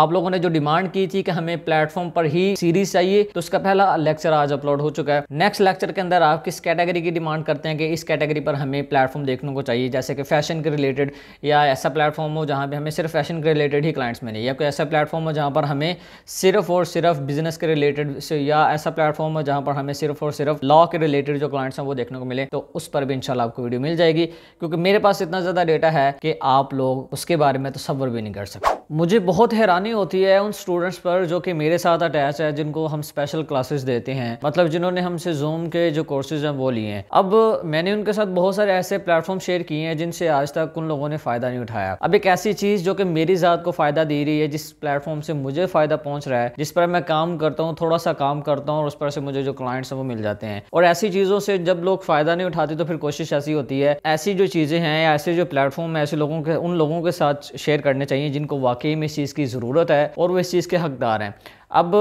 आप लोगों ने जो डिमांड की थी कि हमें प्लेटफॉर्म पर ही सीरीज चाहिए तो उसका पहला लेक्चर आज अपलोड हो चुका है नेक्स्ट लेक्चर के अंदर आप किस कैटेगरी की डिमांड करते हैं कि इस कैटेगरी पर हमें प्लेटफॉर्म देखने को चाहिए जैसे कि फैशन के रिलेटेड या ऐसा प्लेटफॉर्म हो जहाँ पर हमें सिर्फ फैशन के रिलेटेड ही क्लाइंट्स मिले या कोई ऐसा प्लेटफॉर्म हो जहाँ पर हमें सिर्फ और सिर्फ बिजनेस के रिलेटेड या ऐसा प्लेटफॉर्म हो जहाँ पर हमें सिर्फ और सिर्फ लॉ के रिलेटेड जो क्लाइंट्स हैं वो देखने को मिले तो उस पर भी इनशाला आपको वीडियो मिल जाएगी क्योंकि मेरे पास इतना ज़्यादा डेटा है कि आप लोग उसके बारे में तो सब्र भी नहीं कर सकते मुझे बहुत हैरानी होती है उन स्टूडेंट्स पर जो कि मेरे साथ अटैच है जिनको हम स्पेशल क्लासेस देते हैं मतलब जिन्होंने हमसे जूम के जो कोर्सेज हैं वो लिए हैं अब मैंने उनके साथ बहुत सारे ऐसे प्लेटफॉर्म शेयर किए हैं जिनसे आज तक उन लोगों ने फ़ायदा नहीं उठाया अब एक ऐसी चीज़ जो कि मेरी ज़ात को फ़ायदा दे रही है जिस प्लेटफॉर्म से मुझे फ़ायदा पहुंच रहा है जिस पर मैं काम करता हूँ थोड़ा सा काम करता हूँ और उस पर से मुझे जो क्लाइंट्स हैं वो मिल जाते हैं और ऐसी चीज़ों से जब लोग फ़ायदा नहीं उठाते तो फिर कोशिश ऐसी होती है ऐसी जो चीज़ें हैं ऐसे जो प्लेटफॉर्म है ऐसे लोगों के उन लोगों के साथ शेयर करने चाहिए जिनको वाक वाकई में इस चीज़ की ज़रूरत है और वो इस चीज़ के हकदार हैं अब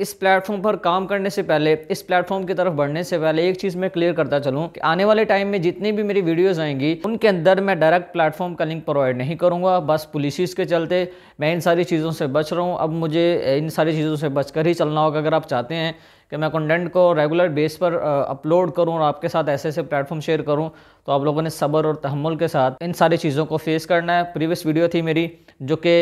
इस प्लेटफॉर्म पर काम करने से पहले इस प्लेटफॉर्म की तरफ बढ़ने से पहले एक चीज़ मैं क्लियर करता चलूँ कि आने वाले टाइम में जितनी भी मेरी वीडियोस आएंगी उनके अंदर मैं डायरेक्ट प्लेटफॉर्म का लिंक प्रोवाइड नहीं करूँगा बस पुलिसिस के चलते मैं इन सारी चीज़ों से बच रहा हूँ अब मुझे इन सारी चीज़ों से बचकर ही चलना होगा अगर आप चाहते हैं कि मैं कंटेंट को रेगुलर बेस पर अपलोड करूं और आपके साथ ऐसे ऐसे प्लेटफॉर्म शेयर करूं तो आप लोगों ने सब्र और तहमुल के साथ इन सारी चीज़ों को फेस करना है प्रीवियस वीडियो थी मेरी जो कि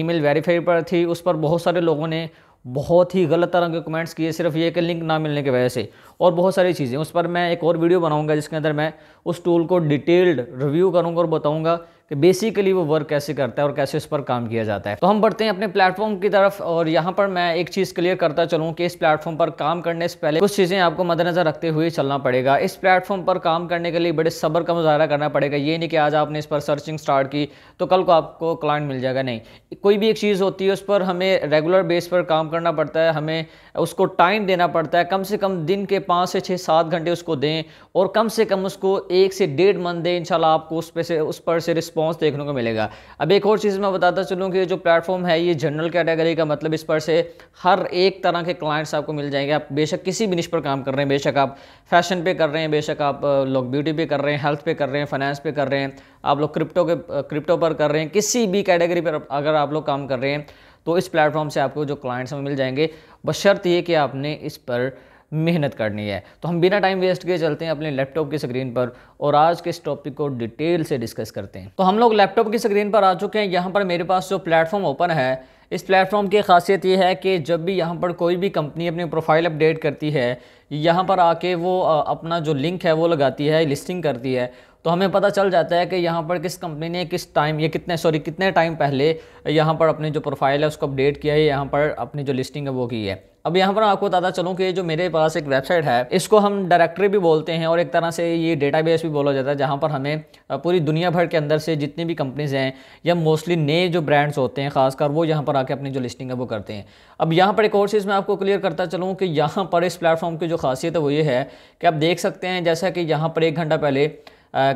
ईमेल वेरीफाई पर थी उस पर बहुत सारे लोगों ने बहुत ही गलत तरह के कमेंट्स किए सिर्फ ये कि लिंक ना मिलने की वजह से और बहुत सारी चीज़ें उस पर मैं एक और वीडियो बनाऊंगा जिसके अंदर मैं उस टूल को डिटेल्ड रिव्यू करूंगा और बताऊंगा कि बेसिकली वो वर्क कैसे करता है और कैसे उस पर काम किया जाता है तो हम बढ़ते हैं अपने प्लेटफॉर्म की तरफ और यहाँ पर मैं एक चीज़ क्लियर करता चलूँ कि इस प्लेटफॉर्म पर काम करने से पहले कुछ चीज़ें आपको मद्देनजर रखते हुए चलना पड़ेगा इस प्लेटफॉर्म पर काम करने के लिए बड़े सब्र का मुजाहरा करना पड़ेगा ये नहीं कि आज आपने इस पर सर्चिंग स्टार्ट की तो कल को आपको क्लाइंट मिल जाएगा नहीं कोई भी एक चीज़ होती है उस पर हमें रेगुलर बेस पर काम करना पड़ता है हमें उसको टाइम देना पड़ता है कम से कम दिन के पाँच से छः सात घंटे उसको दें और कम से कम उसको एक से डेढ़ मंथ दें इन आपको उस पर से उस पर से रिस्पॉन्स रिस्पॉन्स देखने को मिलेगा अब एक और चीज़ मैं बताता चलूँ कि जो प्लेटफॉर्म है ये जनरल कैटेगरी का मतलब इस पर से हर एक तरह के क्लाइंट्स आपको मिल जाएंगे आप बेशक किसी भी निश पर काम कर रहे हैं बेशक आप फैशन पे कर रहे हैं बेशक आप लोग ब्यूटी पे कर रहे हैं हेल्थ पे कर रहे हैं फाइनेंस पे कर रहे हैं आप लोग क्रिप्टो के क्रिप्टो पर कर रहे हैं किसी भी कैटेगरी पर अगर आप लोग काम कर रहे हैं तो इस प्लेटफॉर्म से आपको जो क्लाइंट्स हमें मिल जाएंगे बशर्त ये कि आपने इस पर मेहनत करनी है तो हम बिना टाइम वेस्ट किए चलते हैं अपने लैपटॉप की स्क्रीन पर और आज के इस टॉपिक को डिटेल से डिस्कस करते हैं तो हम लोग लैपटॉप की स्क्रीन पर आ चुके हैं यहाँ पर मेरे पास जो प्लेटफॉर्म ओपन है इस प्लेटफॉर्म की खासियत ये है कि जब भी यहाँ पर कोई भी कंपनी अपनी प्रोफाइल अपडेट करती है यहाँ पर आके वो अपना जो लिंक है वो लगाती है लिस्टिंग करती है तो हमें पता चल जाता है कि यहाँ पर किस कंपनी ने किस टाइम ये कितने सॉरी कितने टाइम पहले यहाँ पर अपनी जो प्रोफाइल है उसको अपडेट किया है यहाँ पर अपनी जो लिस्टिंग है वो की है अब यहाँ पर आपको बताता चलूँ कि जो मेरे पास एक वेबसाइट है इसको हम डायरेक्टरी भी बोलते हैं और एक तरह से ये डेटाबेस भी बोला जाता है जहाँ पर हमें पूरी दुनिया भर के अंदर से जितनी भी कंपनीज़ हैं या मोस्टली नए जो ब्रांड्स होते हैं खासकर वो यहाँ पर आके अपनी जो लिस्टिंग है वो करते हैं अब यहाँ पर एक और चीज़ मैं आपको क्लियर करता चलूँ कि यहाँ पर इस प्लेटफॉर्म की जो खासियत है वो ये है कि आप देख सकते हैं जैसा कि यहाँ पर एक घंटा पहले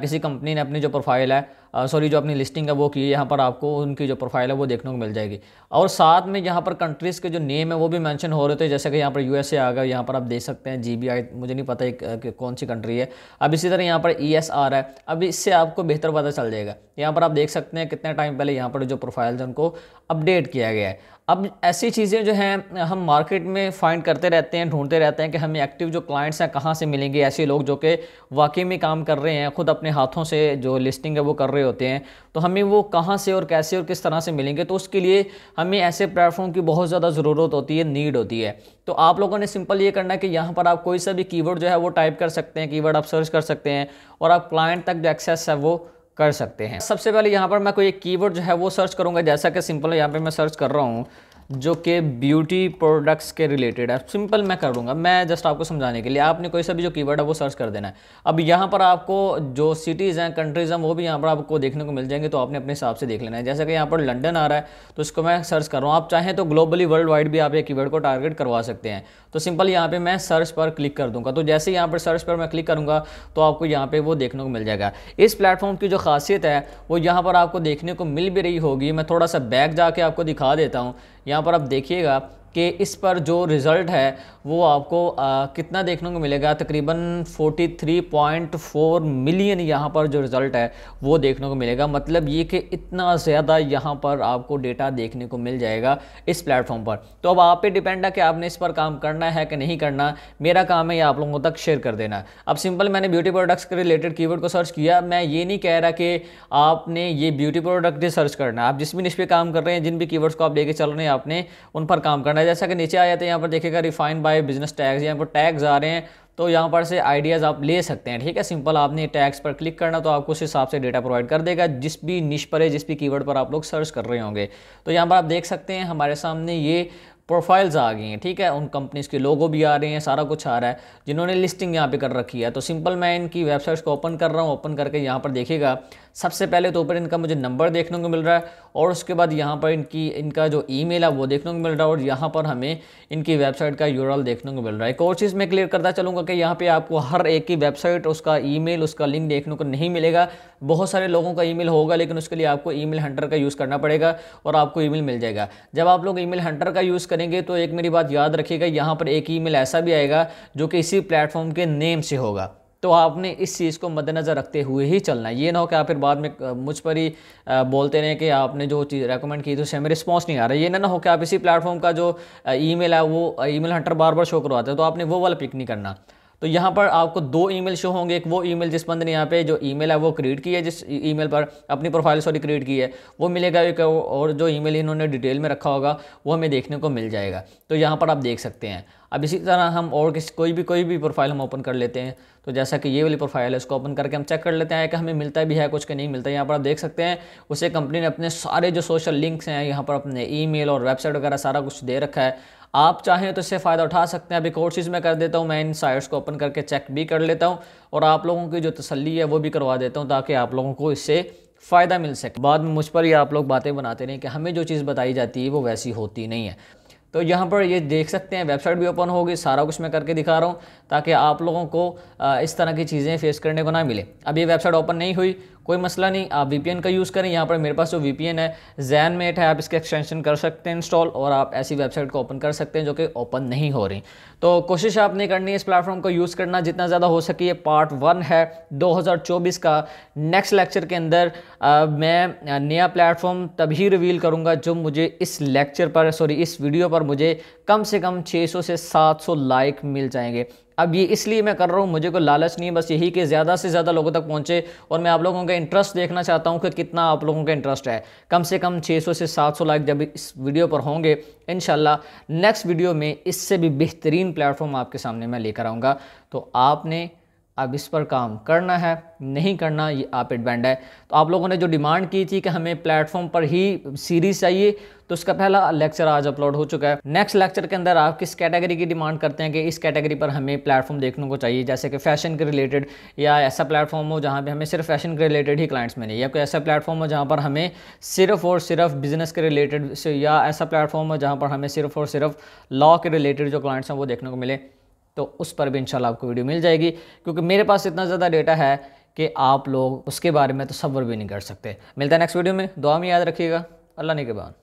किसी कंपनी ने अपनी जो प्रोफाइल है सॉरी जो अपनी लिस्टिंग है वो की है यहाँ पर आपको उनकी जो प्रोफाइल है वो देखने को मिल जाएगी और साथ में यहाँ पर कंट्रीज़ के जो नेम है वो भी मैंशन हो रहे थे जैसे कि यहाँ पर यू आ गया यहाँ पर आप देख सकते हैं जी मुझे नहीं पता एक कौन सी कंट्री है अब इसी तरह यहाँ पर ई एस आर है अब इससे आपको बेहतर पता चल जाएगा यहाँ पर आप देख सकते हैं कितने टाइम पहले यहाँ पर जो प्रोफाइल्स हैं उनको अपडेट किया गया है अब ऐसी चीज़ें जो हैं हम मार्केट में फाइंड करते रहते हैं ढूंढते रहते हैं कि हमें एक्टिव जो क्लाइंट्स हैं कहाँ से मिलेंगे ऐसे लोग जो कि वाकई में काम कर रहे हैं खुद अपने हाथों से जो लिस्टिंग है वो कर रहे रहे होते हैं तो हमें वो कहाँ से और कैसे और किस तरह से मिलेंगे तो उसके लिए हमें ऐसे प्लेटफॉर्म की बहुत ज़्यादा ज़रूरत होती है नीड होती है तो आप लोगों ने सिंपल ये करना है कि यहाँ पर आप कोई सा भी कीवर्ड जो है वो टाइप कर सकते हैं कीवर्ड आप सर्च कर सकते हैं और आप क्लाइंट तक जो एक्सेस है वो कर सकते हैं सबसे पहले यहाँ पर मैं कोई एक कीवर्ड जो है वो सर्च करूँगा जैसा कि सिंपल यहाँ पर मैं सर्च कर रहा हूँ जो कि ब्यूटी प्रोडक्ट्स के रिलेटेड है सिंपल मैं कर दूंगा मैं जस्ट आपको समझाने के लिए आपने कोई सा भी जो कीवर्ड है वो सर्च कर देना है अब यहाँ पर आपको जो सिटीज़ हैं कंट्रीज़ हैं वो भी यहाँ पर आपको देखने को मिल जाएंगे तो आपने अपने हिसाब से देख लेना है जैसे कि यहाँ पर लंडन आ रहा है तो इसको मैं सर्च कर रहा हूँ आप चाहें तो ग्लोबली वर्ल्ड वाइड भी आप ये कीवर्ड को टारगेट करवा सकते हैं तो, तो सिंपल यहाँ पर मैं सर्च पर क्लिक कर दूँगा तो जैसे यहाँ पर सर्च पर मैं क्लिक करूँगा तो आपको यहाँ पर वो देखने को मिल जाएगा इस प्लेटफॉर्म की जो खासियत है वो यहाँ पर आपको देखने को मिल भी रही होगी मैं थोड़ा सा बैक जाके आपको दिखा देता हूँ यहाँ पर आप देखिएगा कि इस पर जो रिज़ल्ट है वो आपको आ, कितना देखने को मिलेगा तकरीबन 43.4 मिलियन यहाँ पर जो रिज़ल्ट है वो देखने को मिलेगा मतलब ये कि इतना ज़्यादा यहाँ पर आपको डेटा देखने को मिल जाएगा इस प्लेटफॉर्म पर तो अब आप पे डिपेंड है कि आपने इस पर काम करना है कि नहीं करना मेरा काम है ये आप लोगों तक शेयर कर देना अब सिंपल मैंने ब्यूटी प्रोडक्ट्स के रिलेटेड कीवर्ड को सर्च किया मैं ये नहीं कह रहा कि आपने ये ब्यूटी प्रोडक्ट ही सर्च करना आप जिस भी निश पर काम कर रहे हैं जिन भी कीवर्ड्स को आप लेके चल रहे हैं आपने उन पर काम करना जैसा कि नीचे आ जाते हैं यहाँ पर देखिएगा रिफाइन बाय बिजनेस टैक्स यहाँ पर टैक्स आ रहे हैं तो यहाँ पर से आइडियाज़ आप ले सकते हैं ठीक है सिंपल आपने टैक्स पर क्लिक करना तो आपको उस हिसाब से डेटा प्रोवाइड कर देगा जिस भी निश पर है जिस भी कीवर्ड पर आप लोग सर्च कर रहे होंगे तो यहाँ पर आप देख सकते हैं हमारे सामने ये प्रोफाइल्स आ गई हैं ठीक है उन कंपनीज़ के लोगो भी आ रहे हैं सारा कुछ आ रहा है जिन्होंने लिस्टिंग यहाँ पे कर रखी है तो सिंपल मैं इनकी वेबसाइट्स को ओपन कर रहा हूँ ओपन करके यहाँ पर देखिएगा सबसे पहले तो ऊपर इनका मुझे नंबर देखने को मिल रहा है और उसके बाद यहाँ पर इनकी इनका जो ईमेल है वो देखने को मिल रहा है और यहाँ पर हमें इनकी वेबसाइट का यूरल देखने को मिल रहा है एक और चीज़ मैं क्लियर करता चलूँगा कि यहाँ पर आपको हर एक की वेबसाइट उसका ई उसका लिंक देखने को नहीं मिलेगा बहुत सारे लोगों का ई होगा लेकिन उसके लिए आपको ई हंटर का यूज़ करना पड़ेगा और आपको ई मिल जाएगा जब आप लोग ई हंटर का यूज़ करेंगे तो एक मेरी बात याद रखिएगा यहाँ पर एक ई ऐसा भी आएगा जो कि इसी प्लेटफॉर्म के नेम से होगा तो आपने इस चीज़ को मद्देनज़र रखते हुए ही चलना है ये ना हो कि आप फिर बाद में मुझ पर ही बोलते रहें कि आपने जो चीज़ रेकमेंड की थी उससे हमें रिस्पॉन्स नहीं आ रहा ये ना ना हो कि आप इसी प्लेटफॉर्म का जो ईमेल है वो ईमेल हंटर बार बार शो करवाते हैं तो आपने वो वाला पिक नहीं करना तो यहाँ पर आपको दो ईमेल शो होंगे एक वो ईमेल जिस बंद ने यहाँ पे जो ईमेल है वो क्रिएट की है जिस ईमेल e-, पर अपनी प्रोफाइल सॉरी क्रिएट की है वो मिलेगा एक और जो ईमेल इन्होंने डिटेल में रखा होगा वो हमें देखने को मिल जाएगा तो यहाँ पर आप देख सकते हैं अब इसी तरह हम और किसी कोई भी कोई भी प्रोफाइल हम ओपन कर लेते हैं तो जैसा कि ये वाली प्रोफाइल है इसको ओपन करके हम चेक कर लेते हैं कि हमें मिलता भी है कुछ कि नहीं मिलता यहाँ पर आप देख सकते हैं उसे कंपनी ने अपने सारे जो सोशल लिंक्स हैं यहाँ पर अपने ई और वेबसाइट वगैरह सारा कुछ दे रखा है आप चाहें तो इससे फ़ायदा उठा सकते हैं अभी कोर्सेज़ में कर देता हूँ मैं इन साइट्स को ओपन करके चेक भी कर लेता हूँ और आप लोगों की जो तसली है वो भी करवा देता हूँ ताकि आप लोगों को इससे फ़ायदा मिल सके बाद में मुझ पर ये आप लोग बातें बनाते रहें कि हमें जो चीज़ बताई जाती है वो वैसी होती नहीं है तो यहाँ पर ये देख सकते हैं वेबसाइट भी ओपन होगी सारा कुछ मैं करके दिखा रहा हूँ ताकि आप लोगों को इस तरह की चीज़ें फेस करने को ना मिले अब ये वेबसाइट ओपन नहीं हुई कोई मसला नहीं आप वी का यूज़ करें यहाँ पर मेरे पास जो वी है जैन मेट है आप इसके एक्सटेंशन कर सकते हैं इंस्टॉल और आप ऐसी वेबसाइट को ओपन कर सकते हैं जो कि ओपन नहीं हो रही तो कोशिश आपने करनी है इस प्लेटफॉर्म को यूज़ करना जितना ज़्यादा हो सके पार्ट वन है दो का नेक्स्ट लेक्चर के अंदर आ, मैं नया प्लेटफॉर्म तभी रिवील करूँगा जो मुझे इस लेक्चर पर सॉरी इस वीडियो पर मुझे कम से कम छः से सात लाइक मिल जाएंगे अब ये इसलिए मैं कर रहा हूँ मुझे कोई लालच नहीं बस यही कि ज़्यादा से ज़्यादा लोगों तक पहुँचे और मैं आप लोगों का इंटरेस्ट देखना चाहता हूँ कि कितना आप लोगों का इंटरेस्ट है कम से कम 600 से 700 लाइक जब इस वीडियो पर होंगे इन नेक्स्ट वीडियो में इससे भी बेहतरीन प्लेटफॉर्म आपके सामने मैं लेकर आऊँगा तो आपने अब इस पर काम करना है नहीं करना ये आप एडबैंड है तो आप लोगों ने जो डिमांड की थी कि हमें प्लेटफॉर्म पर ही सीरीज चाहिए तो उसका पहला लेक्चर आज अपलोड हो चुका है नेक्स्ट लेक्चर के अंदर आप किस कैटेगरी की डिमांड करते हैं कि इस कैटेगरी पर हमें प्लेटफॉर्म देखने को चाहिए जैसे कि फैशन के रिलेटेड या ऐसा प्लेटफॉर्म हो जहाँ पर हमें सिर्फ फैशन के रिलेटेड ही क्लाइंट्स मिले या कोई ऐसा प्लेटफॉर्म हो जहाँ पर हमें सिर्फ और सिर्फ बिजनेस के रिलेटेड या ऐसा प्लेटफॉर्म हो जहाँ पर हमें सिर्फ और सिर्फ लॉ के रिलेटेड जो क्लाइंट्स हैं वो देखने को मिले तो उस पर भी इंशाल्लाह आपको वीडियो मिल जाएगी क्योंकि मेरे पास इतना ज़्यादा डेटा है कि आप लोग उसके बारे में तो सब्र भी नहीं कर सकते मिलता है नेक्स्ट वीडियो में दुआ में याद रखिएगा अल्लाह ने के बाद